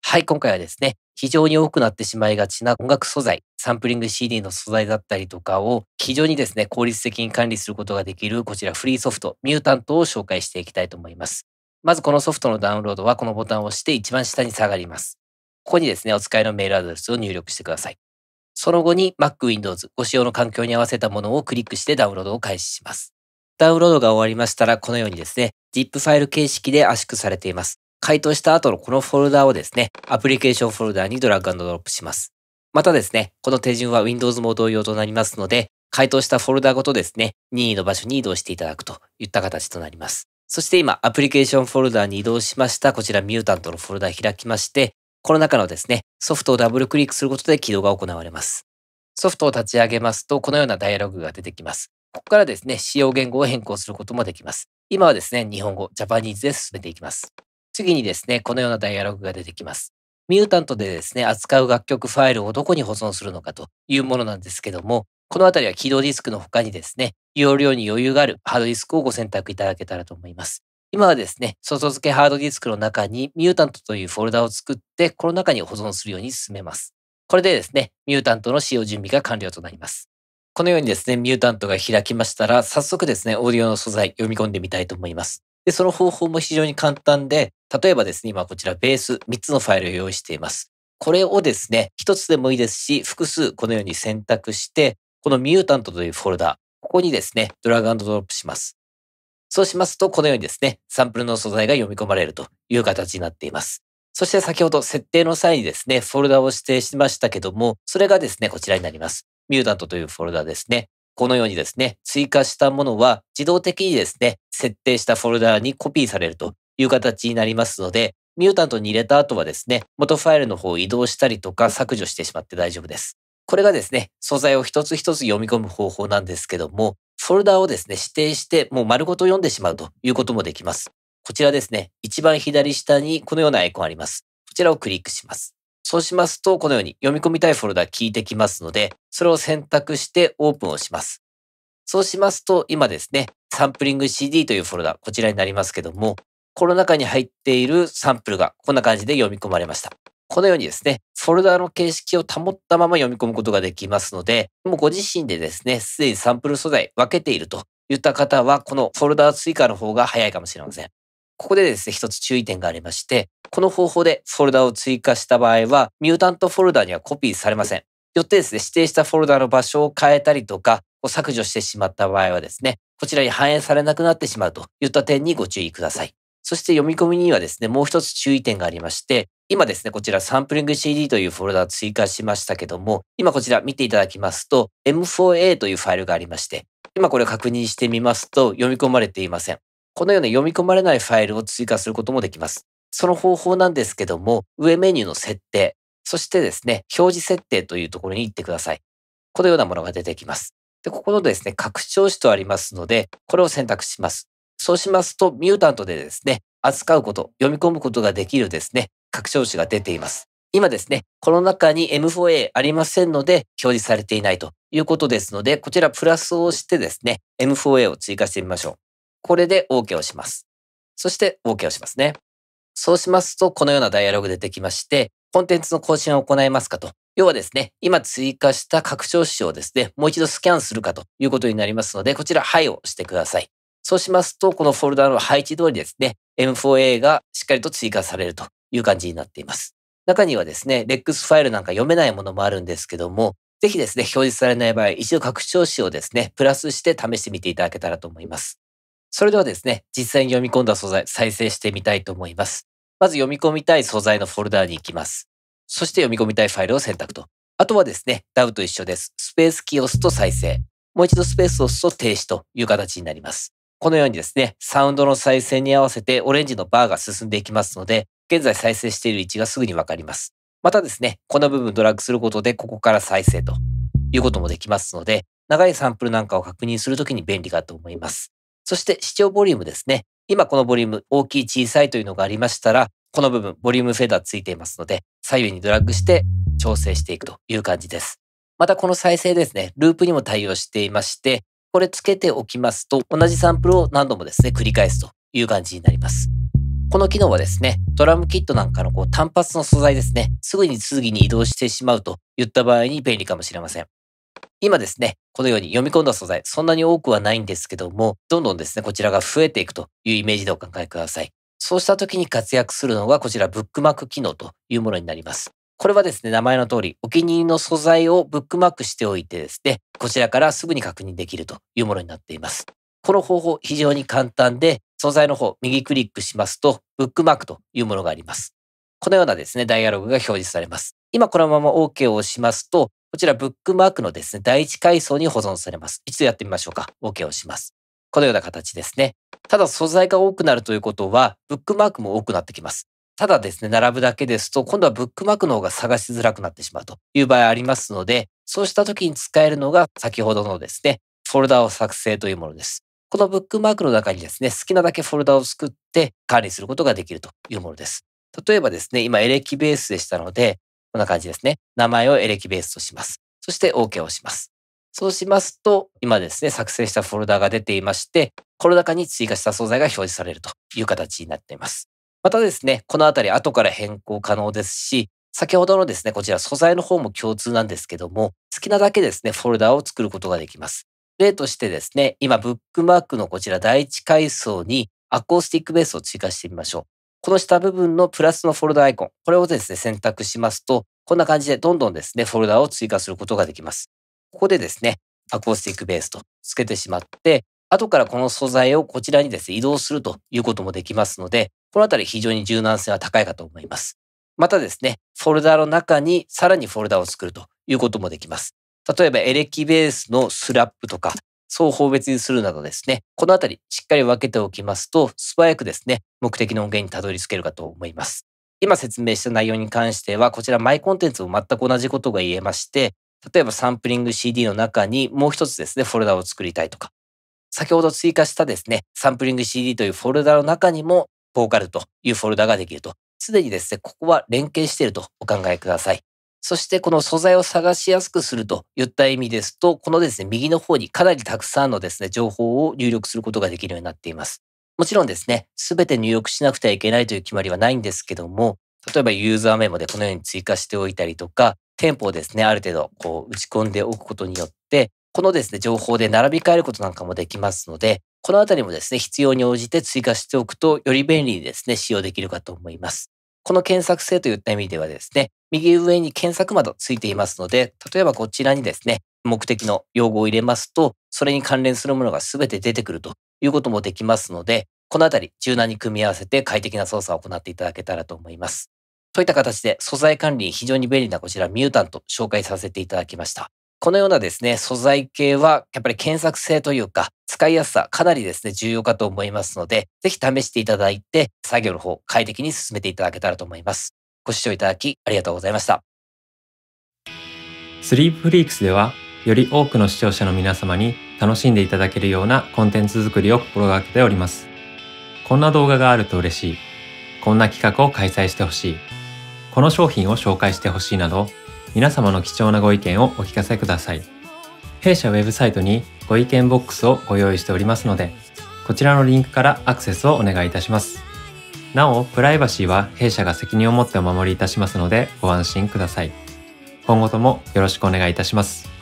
はい、今回はですね、非常に多くなってしまいがちな音楽素材、サンプリング CD の素材だったりとかを非常にですね、効率的に管理することができるこちらフリーソフト、ミュータントを紹介していきたいと思います。まずこのソフトのダウンロードはこのボタンを押して一番下に下がります。ここにですね、お使いのメールアドレスを入力してください。その後に Mac Windows ご使用の環境に合わせたものをクリックしてダウンロードを開始します。ダウンロードが終わりましたら、このようにですね、ZIP ファイル形式で圧縮されています。回答した後のこのフォルダをですね、アプリケーションフォルダにドラッグドロップします。またですね、この手順は Windows も同様となりますので、回答したフォルダごとですね、任意の場所に移動していただくといった形となります。そして今、アプリケーションフォルダに移動しました、こちらミュータントのフォルダ開きまして、この中のですね、ソフトをダブルクリックすることで起動が行われます。ソフトを立ち上げますと、このようなダイアログが出てきます。ここからですね、使用言語を変更することもできます。今はですね、日本語、ジャパニーズで進めていきます。次にですね、このようなダイアログが出てきます。ミュータントでですね、扱う楽曲ファイルをどこに保存するのかというものなんですけども、このあたりは起動ディスクの他にですね、容量に余裕があるハードディスクをご選択いただけたらと思います。今はですね、外付けハードディスクの中にミュータントというフォルダを作って、この中に保存するように進めます。これでですね、ミュータントの使用準備が完了となります。このようにですね、ミュータントが開きましたら、早速ですね、オーディオの素材読み込んでみたいと思います。で、その方法も非常に簡単で、例えばですね、今こちらベース3つのファイルを用意しています。これをですね、1つでもいいですし、複数このように選択して、このミュータントというフォルダ、ここにですね、ドラッグドロップします。そうしますと、このようにですね、サンプルの素材が読み込まれるという形になっています。そして先ほど設定の際にですね、フォルダを指定しましたけども、それがですね、こちらになります。ミュータントというフォルダですね。このようにですね、追加したものは自動的にですね、設定したフォルダにコピーされるという形になりますので、ミュータントに入れた後はですね、元ファイルの方を移動したりとか削除してしまって大丈夫です。これがですね、素材を一つ一つ読み込む方法なんですけども、フォルダをですね、指定してもう丸ごと読んでしまうということもできます。こちらですね、一番左下にこのようなアイコンあります。こちらをクリックします。そうしますと、このように読み込みたいフォルダ聞いてきますので、それを選択してオープンをします。そうしますと、今ですね、サンプリング CD というフォルダ、こちらになりますけども、この中に入っているサンプルがこんな感じで読み込まれました。このようにですね、フォルダの形式を保ったまま読み込むことができますので、もうご自身でですね、すでにサンプル素材分けているといった方は、このフォルダ追加の方が早いかもしれません。ここでですね、一つ注意点がありまして、この方法でフォルダを追加した場合は、ミュータントフォルダにはコピーされません。よってですね、指定したフォルダの場所を変えたりとか、削除してしまった場合はですね、こちらに反映されなくなってしまうといった点にご注意ください。そして読み込みにはですね、もう一つ注意点がありまして、今ですね、こちらサンプリング CD というフォルダを追加しましたけども、今こちら見ていただきますと、M4A というファイルがありまして、今これを確認してみますと読み込まれていません。このような読み込まれないファイルを追加することもできます。その方法なんですけども、上メニューの設定、そしてですね、表示設定というところに行ってください。このようなものが出てきます。で、ここのですね、拡張子とありますので、これを選択します。そうしますと、ミュータントでですね、扱うこと、読み込むことができるですね、拡張子が出ています。今ですね、この中に M4A ありませんので、表示されていないということですので、こちらプラスを押してですね、M4A を追加してみましょう。これで OK をします。そして OK をしますね。そうしますと、このようなダイアログでできまして、コンテンツの更新を行いますかと。要はですね、今追加した拡張子をですね、もう一度スキャンするかということになりますので、こちら、はいをしてください。そうしますと、このフォルダの配置通りですね、M4A がしっかりと追加されるという感じになっています。中にはですね、レックスファイルなんか読めないものもあるんですけども、ぜひですね、表示されない場合、一度拡張子をですね、プラスして試してみていただけたらと思います。それではですね、実際に読み込んだ素材、再生してみたいと思います。まず読み込みたい素材のフォルダーに行きます。そして読み込みたいファイルを選択と。あとはですね、ダブと一緒です。スペースキーを押すと再生。もう一度スペースを押すと停止という形になります。このようにですね、サウンドの再生に合わせてオレンジのバーが進んでいきますので、現在再生している位置がすぐにわかります。またですね、この部分ドラッグすることで、ここから再生ということもできますので、長いサンプルなんかを確認するときに便利かと思います。そして視聴ボリュームですね。今このボリューム大きい小さいというのがありましたら、この部分、ボリュームフェーダーついていますので、左右にドラッグして調整していくという感じです。またこの再生ですね、ループにも対応していまして、これつけておきますと、同じサンプルを何度もですね、繰り返すという感じになります。この機能はですね、ドラムキットなんかのこう単発の素材ですね、すぐに次に移動してしまうといった場合に便利かもしれません。今ですね、このように読み込んだ素材、そんなに多くはないんですけども、どんどんですね、こちらが増えていくというイメージでお考えください。そうした時に活躍するのがこちらブックマーク機能というものになります。これはですね、名前の通り、お気に入りの素材をブックマークしておいてですね、こちらからすぐに確認できるというものになっています。この方法、非常に簡単で、素材の方、右クリックしますと、ブックマークというものがあります。このようなですね、ダイアログが表示されます。今このまま OK を押しますと、こちらブックマークのですね、第一階層に保存されます。一度やってみましょうか。OK をします。このような形ですね。ただ素材が多くなるということは、ブックマークも多くなってきます。ただですね、並ぶだけですと、今度はブックマークの方が探しづらくなってしまうという場合ありますので、そうした時に使えるのが先ほどのですね、フォルダを作成というものです。このブックマークの中にですね、好きなだけフォルダを作って管理することができるというものです。例えばですね、今エレキベースでしたので、こんな感じですね。名前をエレキベースとします。そして OK をします。そうしますと、今ですね、作成したフォルダが出ていまして、この中に追加した素材が表示されるという形になっています。またですね、このあたり後から変更可能ですし、先ほどのですね、こちら素材の方も共通なんですけども、好きなだけですね、フォルダを作ることができます。例としてですね、今ブックマークのこちら第一階層にアコースティックベースを追加してみましょう。この下部分のプラスのフォルダアイコン、これをですね、選択しますと、こんな感じでどんどんですね、フォルダを追加することができます。ここでですね、アコースティックベースとつけてしまって、後からこの素材をこちらにですね、移動するということもできますので、このあたり非常に柔軟性は高いかと思います。またですね、フォルダの中にさらにフォルダを作るということもできます。例えばエレキベースのスラップとか、双方別にするなどですね、このあたりしっかり分けておきますと、素早くですね、目的の音源にたどり着けるかと思います。今説明した内容に関しては、こちらマイコンテンツも全く同じことが言えまして、例えばサンプリング CD の中にもう一つですね、フォルダを作りたいとか、先ほど追加したですね、サンプリング CD というフォルダの中にも、ボーカルというフォルダができると。すでにですね、ここは連携しているとお考えください。そしてこの素材を探しやすくするといった意味ですと、このですね、右の方にかなりたくさんのですね、情報を入力することができるようになっています。もちろんですね、すべて入力しなくてはいけないという決まりはないんですけども、例えばユーザーメモでこのように追加しておいたりとか、店舗をですね、ある程度こう打ち込んでおくことによって、このですね、情報で並び替えることなんかもできますので、このあたりもですね、必要に応じて追加しておくと、より便利にですね、使用できるかと思います。この検索性といった意味ではですね、右上に検索窓ついていますので、例えばこちらにですね、目的の用語を入れますと、それに関連するものが全て出てくるということもできますので、このあたり柔軟に組み合わせて快適な操作を行っていただけたらと思います。といった形で素材管理に非常に便利なこちらミュータント紹介させていただきました。このようなですね、素材系はやっぱり検索性というか使いやすさかなりですね、重要かと思いますので、ぜひ試していただいて作業の方快適に進めていただけたらと思います。ご視聴いただきありがとうございました。スリープフリークスでは、より多くの視聴者の皆様に楽しんでいただけるようなコンテンツ作りを心がけております。こんな動画があると嬉しい。こんな企画を開催してほしい。この商品を紹介してほしいなど、皆様の貴重なご意見をお聞かせください。弊社ウェブサイトにご意見ボックスをご用意しておりますので、こちらのリンクからアクセスをお願いいたします。なお、プライバシーは弊社が責任を持ってお守りいたしますのでご安心ください。今後ともよろしくお願いいたします。